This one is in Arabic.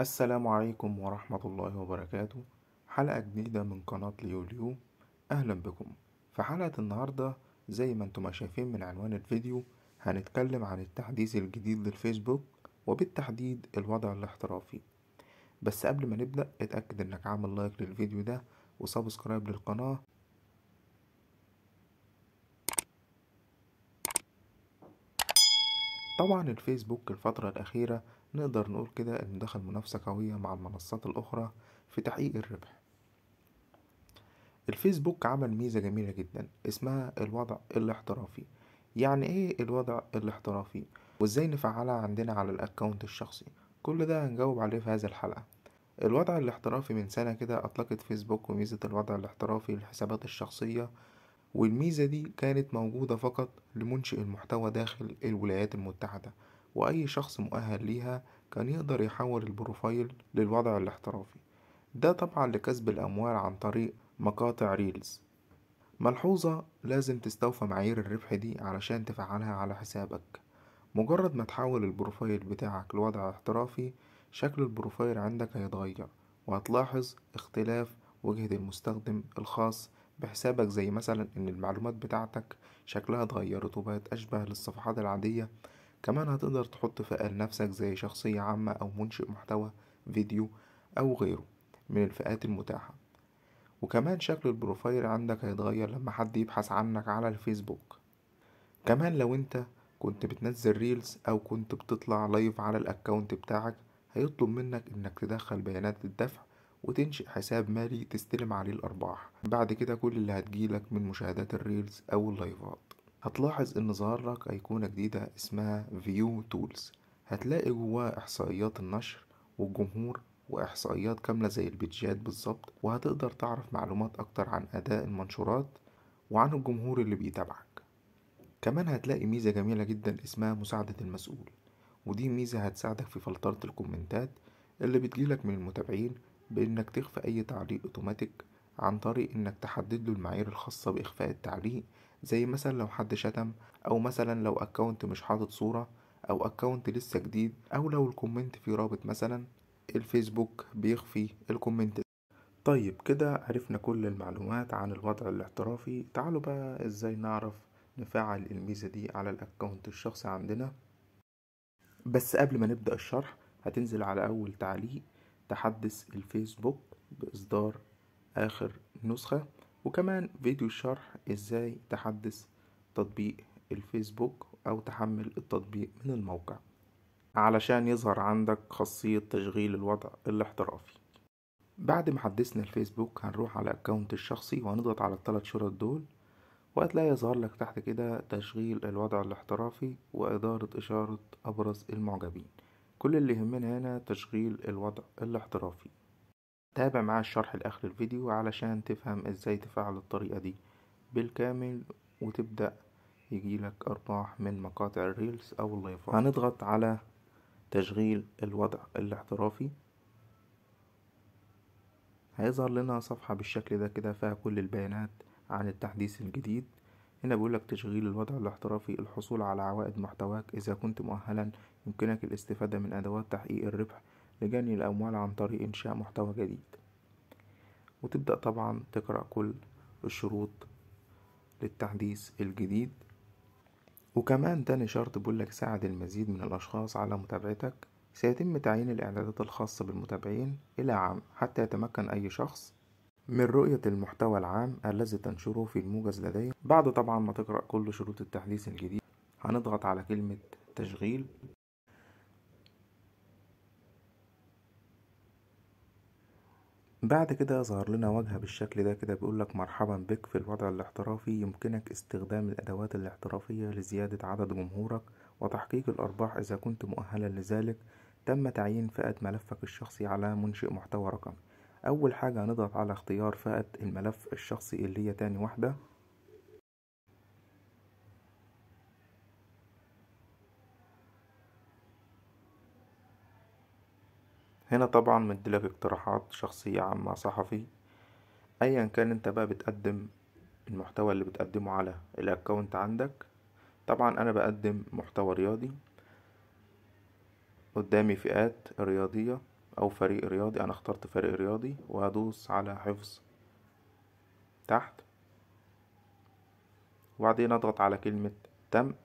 السلام عليكم ورحمة الله وبركاته حلقة جديدة من قناة ليوليو أهلا بكم في حلقة النهاردة زي ما انتم شايفين من عنوان الفيديو هنتكلم عن التحديث الجديد للفيسبوك وبالتحديد الوضع الاحترافي بس قبل ما نبدأ اتأكد انك عامل لايك للفيديو ده وسبسكرايب للقناة طبعا الفيسبوك الفترة الأخيرة نقدر نقول كده إنه دخل منافسة قوية مع المنصات الأخرى في تحقيق الربح الفيسبوك عمل ميزة جميلة جدا اسمها الوضع الاحترافي يعني ايه الوضع الاحترافي وازاي نفعلها عندنا على الاكونت الشخصي كل ده هنجاوب عليه في هذه الحلقة الوضع الاحترافي من سنة كده أطلقت فيسبوك ميزة الوضع الاحترافي للحسابات الشخصية والميزة دي كانت موجودة فقط لمنشئ المحتوى داخل الولايات المتحدة وأي شخص مؤهل ليها كان يقدر يحول البروفايل للوضع الاحترافي ده طبعا لكسب الأموال عن طريق مقاطع ريلز ملحوظة لازم تستوفى معايير الربح دي علشان تفعلها على حسابك مجرد ما تحول البروفايل بتاعك لوضع احترافي شكل البروفايل عندك هيتغير وهتلاحظ اختلاف وجهة المستخدم الخاص بحسابك زي مثلا ان المعلومات بتاعتك شكلها اتغيرت وبقت اشبه للصفحات العادية كمان هتقدر تحط فئة لنفسك زي شخصية عامة او منشئ محتوى فيديو او غيره من الفئات المتاحة وكمان شكل البروفايل عندك هيتغير لما حد يبحث عنك على الفيسبوك كمان لو انت كنت بتنزل ريلز او كنت بتطلع لايف على الاكونت بتاعك هيطلب منك انك تدخل بيانات الدفع وتنشئ حساب مالي تستلم عليه الأرباح بعد كده كل اللي هتجيلك من مشاهدات الريلز أو اللايفات هتلاحظ إن ظهر لك أيقونة جديدة اسمها فيو تولز هتلاقي جواها إحصائيات النشر والجمهور وإحصائيات كاملة زي البيتجات بالظبط وهتقدر تعرف معلومات أكتر عن أداء المنشورات وعن الجمهور اللي بيتابعك كمان هتلاقي ميزة جميلة جدا اسمها مساعدة المسؤول ودي ميزة هتساعدك في فلترة الكومنتات اللي بتجيلك من المتابعين بإنك تخفي أي تعليق أوتوماتيك عن طريق إنك تحدد له المعايير الخاصة بإخفاء التعليق زي مثلا لو حد شتم أو مثلا لو أكونت مش حاطط صورة أو أكونت لسه جديد أو لو الكومنت فيه رابط مثلا الفيسبوك بيخفي الكومنت طيب كده عرفنا كل المعلومات عن الوضع الاحترافي تعالوا بقى ازاي نعرف نفعل الميزة دي على الاكونت الشخصي عندنا بس قبل ما نبدأ الشرح هتنزل على اول تعليق تحدث الفيسبوك بإصدار آخر نسخة وكمان فيديو شرح إزاي تحدث تطبيق الفيسبوك أو تحمل التطبيق من الموقع علشان يظهر عندك خاصية تشغيل الوضع الاحترافي بعد ما حدثنا الفيسبوك هنروح على الاكونت الشخصي وهنضغط على الثلاث شرط دول وهتلاقي يظهر لك تحت كده تشغيل الوضع الاحترافي وإدارة إشارة أبرز المعجبين كل اللي يهمنا هنا تشغيل الوضع الاحترافي تابع مع الشرح لاخر الفيديو علشان تفهم ازاي تفعل الطريقة دي بالكامل وتبدأ يجيلك ارباح من مقاطع الريلز او اللايفات هنضغط على تشغيل الوضع الاحترافي هيظهر لنا صفحة بالشكل ده كده فيها كل البيانات عن التحديث الجديد هنا بيقولك تشغيل الوضع الاحترافي الحصول على عوائد محتواك إذا كنت مؤهلا يمكنك الاستفادة من أدوات تحقيق الربح لجني الأموال عن طريق إنشاء محتوى جديد وتبدأ طبعا تقرأ كل الشروط للتحديث الجديد وكمان تاني شرط بيقولك ساعد المزيد من الأشخاص على متابعتك سيتم تعيين الإعدادات الخاصة بالمتابعين إلى عام حتى يتمكن أي شخص من رؤية المحتوى العام الذي تنشره في الموجز لدي بعد طبعا ما تقرأ كل شروط التحديث الجديد هنضغط على كلمة تشغيل بعد كده ظهر لنا واجهة بالشكل ده كده بيقول لك مرحبا بك في الوضع الاحترافي يمكنك استخدام الأدوات الاحترافية لزيادة عدد جمهورك وتحقيق الأرباح إذا كنت مؤهلا لذلك تم تعيين فئة ملفك الشخصي على منشئ محتوى رقمي اول حاجة هنضغط على اختيار فئة الملف الشخصي اللي هي تاني واحدة هنا طبعا مديلك اقتراحات شخصية عامة صحفي ايا كان انت بقى بتقدم المحتوى اللي بتقدمه على الاكونت عندك طبعا انا بقدم محتوى رياضي قدامي فئات رياضية او فريق رياضي انا اخترت فريق رياضي وهدوس على حفظ تحت وبعدين اضغط على كلمة تم